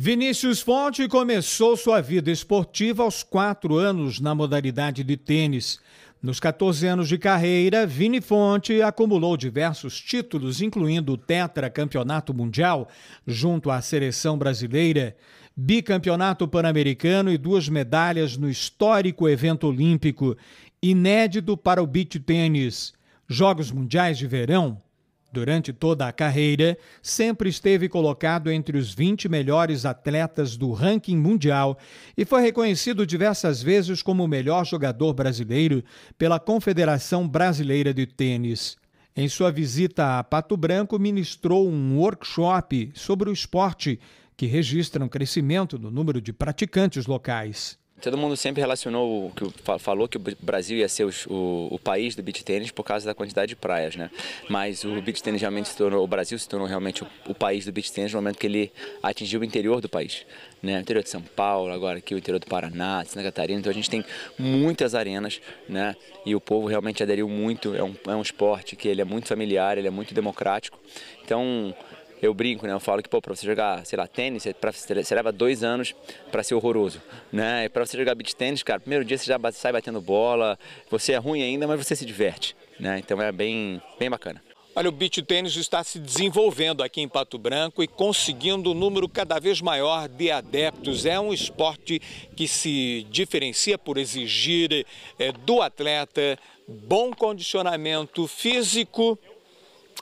Vinícius Fonte começou sua vida esportiva aos quatro anos na modalidade de tênis. Nos 14 anos de carreira, Vini Fonte acumulou diversos títulos, incluindo o Tetra Campeonato Mundial, junto à seleção brasileira, bicampeonato pan-americano e duas medalhas no histórico evento olímpico, inédito para o beach tênis, Jogos Mundiais de Verão, Durante toda a carreira, sempre esteve colocado entre os 20 melhores atletas do ranking mundial e foi reconhecido diversas vezes como o melhor jogador brasileiro pela Confederação Brasileira de Tênis. Em sua visita a Pato Branco, ministrou um workshop sobre o esporte, que registra um crescimento no número de praticantes locais. Todo mundo sempre relacionou o que falou que o Brasil ia ser o, o, país do beach tênis por causa da quantidade de praias, né? Mas o beach tênis realmente se tornou, o Brasil se tornou realmente o, o país do beach tênis no momento que ele atingiu o interior do país, né? O interior de São Paulo, agora aqui o interior do Paraná, de Santa Catarina. Então a gente tem muitas arenas, né? E o povo realmente aderiu muito. É um, é um esporte que ele é muito familiar, ele é muito democrático. Então eu brinco, né? Eu falo que, pô, pra você jogar, sei lá, tênis, pra, você leva dois anos para ser horroroso, né? E pra você jogar beat tênis, cara, primeiro dia você já sai batendo bola, você é ruim ainda, mas você se diverte, né? Então é bem, bem bacana. Olha, o beach tênis está se desenvolvendo aqui em Pato Branco e conseguindo um número cada vez maior de adeptos. É um esporte que se diferencia por exigir é, do atleta bom condicionamento físico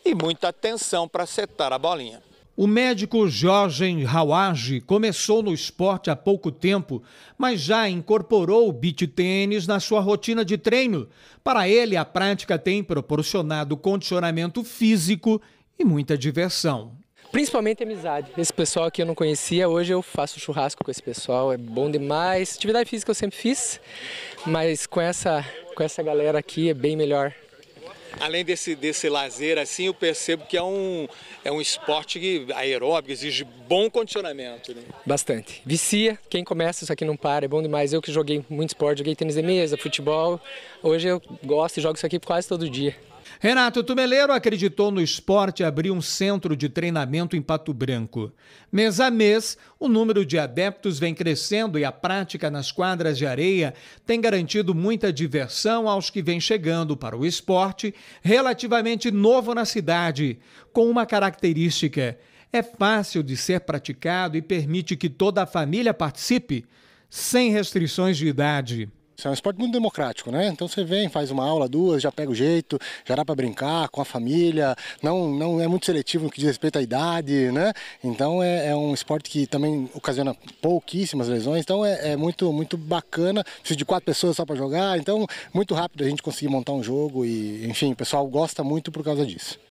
e muita atenção para acertar a bolinha. O médico Jorgen Hawaj começou no esporte há pouco tempo, mas já incorporou o beat tênis na sua rotina de treino. Para ele, a prática tem proporcionado condicionamento físico e muita diversão. Principalmente amizade. Esse pessoal que eu não conhecia, hoje eu faço churrasco com esse pessoal, é bom demais. Atividade física eu sempre fiz, mas com essa, com essa galera aqui é bem melhor além desse, desse lazer, assim, eu percebo que é um, é um esporte aeróbico, exige bom condicionamento. Né? Bastante. Vicia, quem começa isso aqui não para, é bom demais. Eu que joguei muito esporte, joguei tênis de mesa, futebol. Hoje eu gosto e jogo isso aqui quase todo dia. Renato Tumeleiro acreditou no esporte abrir um centro de treinamento em Pato Branco. Mês a mês, o número de adeptos vem crescendo e a prática nas quadras de areia tem garantido muita diversão aos que vêm chegando para o esporte, relativamente novo na cidade, com uma característica: é fácil de ser praticado e permite que toda a família participe, sem restrições de idade. Isso é um esporte muito democrático, né? Então você vem, faz uma aula, duas, já pega o jeito, já dá para brincar com a família, não, não é muito seletivo no que diz respeito à idade, né? Então é, é um esporte que também ocasiona pouquíssimas lesões, então é, é muito, muito bacana. Preciso de quatro pessoas só para jogar, então muito rápido a gente conseguir montar um jogo e, enfim, o pessoal gosta muito por causa disso.